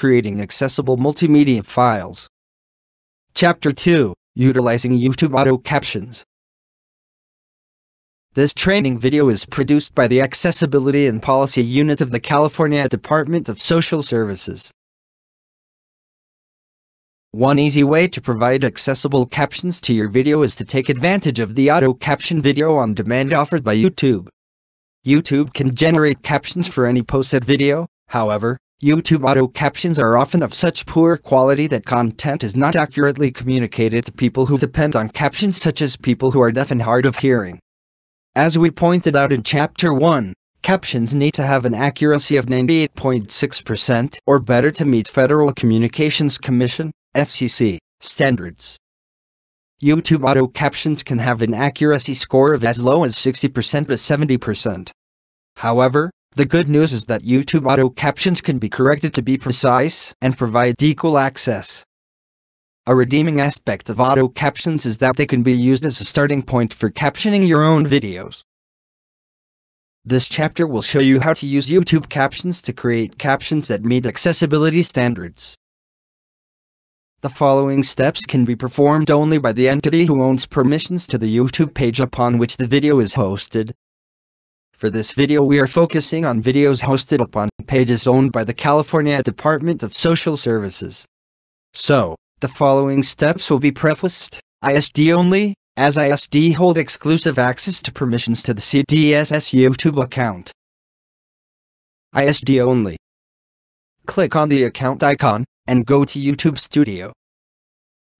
creating accessible multimedia files. Chapter 2 Utilizing YouTube Auto Captions This training video is produced by the Accessibility and Policy Unit of the California Department of Social Services. One easy way to provide accessible captions to your video is to take advantage of the auto caption video on demand offered by YouTube. YouTube can generate captions for any posted video, however, YouTube auto captions are often of such poor quality that content is not accurately communicated to people who depend on captions such as people who are deaf and hard of hearing. As we pointed out in Chapter 1, captions need to have an accuracy of 98.6% or better to meet Federal Communications Commission FCC, standards. YouTube auto captions can have an accuracy score of as low as 60% to 70%. However, the good news is that YouTube auto captions can be corrected to be precise and provide equal access. A redeeming aspect of auto captions is that they can be used as a starting point for captioning your own videos. This chapter will show you how to use YouTube captions to create captions that meet accessibility standards. The following steps can be performed only by the entity who owns permissions to the YouTube page upon which the video is hosted. For this video we are focusing on videos hosted upon pages owned by the California Department of Social Services. So, the following steps will be prefaced, ISD only, as ISD hold exclusive access to permissions to the CDSS YouTube account. ISD only. Click on the account icon, and go to YouTube Studio.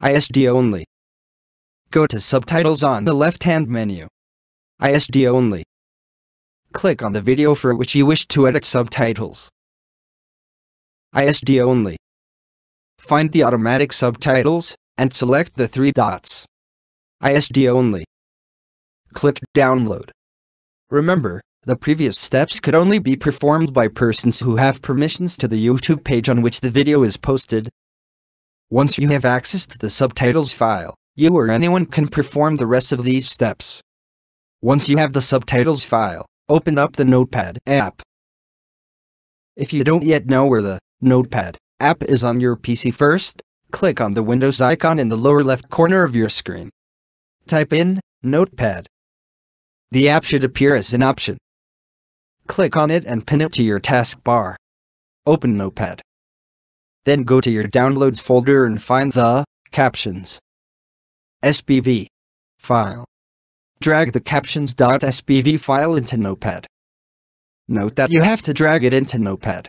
ISD only. Go to subtitles on the left-hand menu. ISD only. Click on the video for which you wish to edit subtitles. ISD only. Find the automatic subtitles and select the three dots. ISD only. Click download. Remember, the previous steps could only be performed by persons who have permissions to the YouTube page on which the video is posted. Once you have access to the subtitles file, you or anyone can perform the rest of these steps. Once you have the subtitles file, open up the Notepad app. If you don't yet know where the Notepad app is on your PC first, click on the Windows icon in the lower left corner of your screen. Type in Notepad. The app should appear as an option. Click on it and pin it to your taskbar. Open Notepad. Then go to your Downloads folder and find the Captions SBV file. Drag the captions.spv file into Notepad. Note that you have to drag it into Notepad.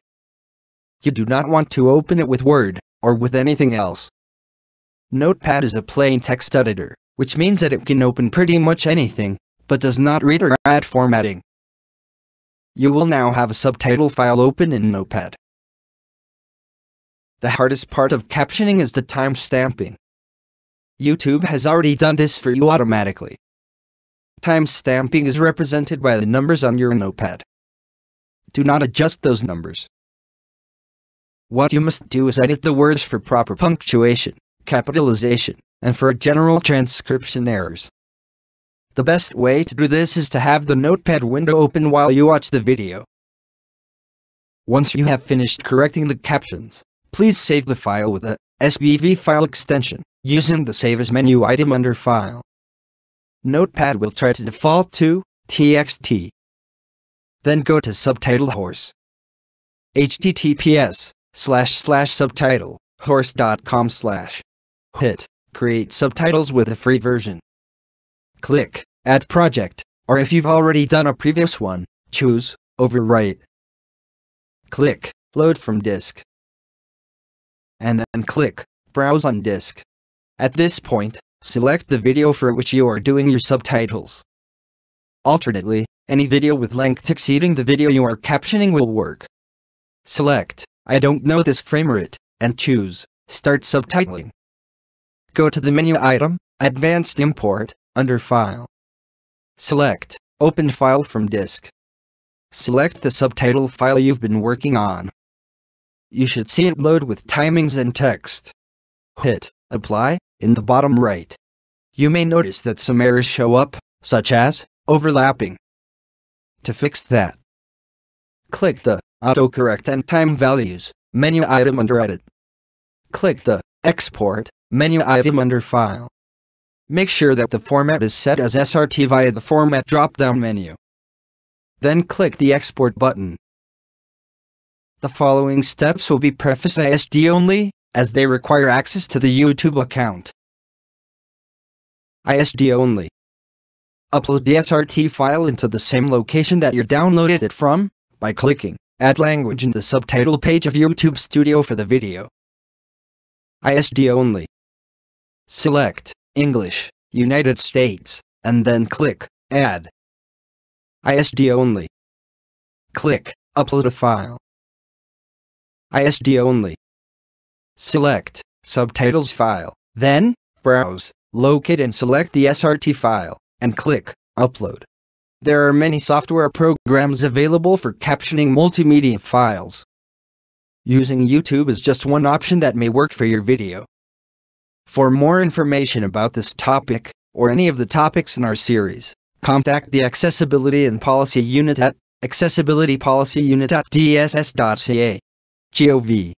You do not want to open it with Word, or with anything else. Notepad is a plain text editor, which means that it can open pretty much anything, but does not read or add formatting. You will now have a subtitle file open in Notepad. The hardest part of captioning is the time stamping. YouTube has already done this for you automatically, Time stamping is represented by the numbers on your notepad. Do not adjust those numbers. What you must do is edit the words for proper punctuation, capitalization, and for general transcription errors. The best way to do this is to have the notepad window open while you watch the video. Once you have finished correcting the captions, please save the file with a SBV file extension using the Save as menu item under File. Notepad will try to default to txt. Then go to subtitle horse. https slash slash subtitle horse.com slash. Hit create subtitles with a free version. Click add project, or if you've already done a previous one, choose overwrite. Click load from disk. And then click browse on disk. At this point, Select the video for which you are doing your subtitles. Alternately, any video with length exceeding the video you are captioning will work. Select, I don't know this frame rate, and choose, Start subtitling. Go to the menu item, Advanced Import, under File. Select, Open File from Disk. Select the subtitle file you've been working on. You should see it load with timings and text. Hit apply in the bottom right. You may notice that some errors show up, such as overlapping. To fix that, click the autocorrect and time values menu item under edit. Click the export menu item under file. Make sure that the format is set as SRT via the format drop-down menu. Then click the export button. The following steps will be preface ASD only, as they require access to the YouTube account. ISD only. Upload the SRT file into the same location that you downloaded it from, by clicking Add Language in the subtitle page of YouTube Studio for the video. ISD only. Select English, United States, and then click Add. ISD only. Click Upload a file. ISD only. Select Subtitles file, then browse, locate and select the SRT file, and click Upload. There are many software programs available for captioning multimedia files. Using YouTube is just one option that may work for your video. For more information about this topic, or any of the topics in our series, contact the Accessibility and Policy Unit at accessibilitypolicyunit.dss.ca. gov.